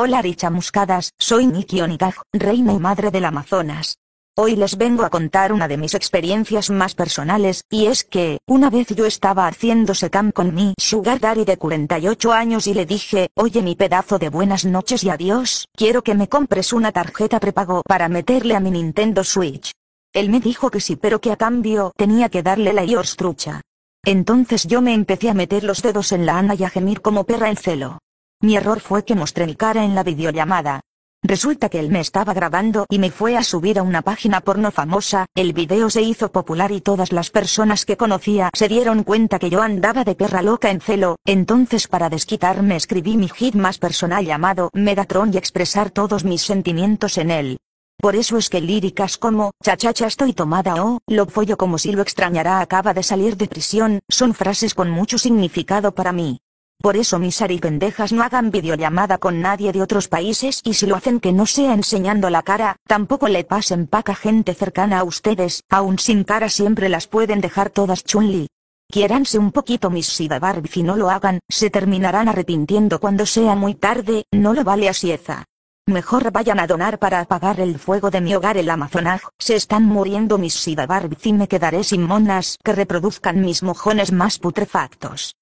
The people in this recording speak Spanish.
Hola Richamuscadas, soy Nikki reina y madre del Amazonas. Hoy les vengo a contar una de mis experiencias más personales, y es que, una vez yo estaba haciendo secam con mi sugar daddy de 48 años y le dije, oye mi pedazo de buenas noches y adiós, quiero que me compres una tarjeta prepago para meterle a mi Nintendo Switch. Él me dijo que sí pero que a cambio tenía que darle la iOS trucha. Entonces yo me empecé a meter los dedos en la ana y a gemir como perra en celo. Mi error fue que mostré mi cara en la videollamada. Resulta que él me estaba grabando y me fue a subir a una página porno famosa, el video se hizo popular y todas las personas que conocía se dieron cuenta que yo andaba de perra loca en celo, entonces para desquitarme escribí mi hit más personal llamado Megatron y expresar todos mis sentimientos en él. Por eso es que líricas como, chachacha estoy tomada o, lo follo como si lo extrañara acaba de salir de prisión, son frases con mucho significado para mí. Por eso mis aripendejas no hagan videollamada con nadie de otros países y si lo hacen que no sea enseñando la cara, tampoco le pasen paca gente cercana a ustedes, aún sin cara siempre las pueden dejar todas chunli. Quiéranse un poquito mis Sida Barbie si no lo hagan, se terminarán arrepintiendo cuando sea muy tarde, no lo vale a sieza. Mejor vayan a donar para apagar el fuego de mi hogar el Amazonaj. Se están muriendo mis Barbie y me quedaré sin monas que reproduzcan mis mojones más putrefactos.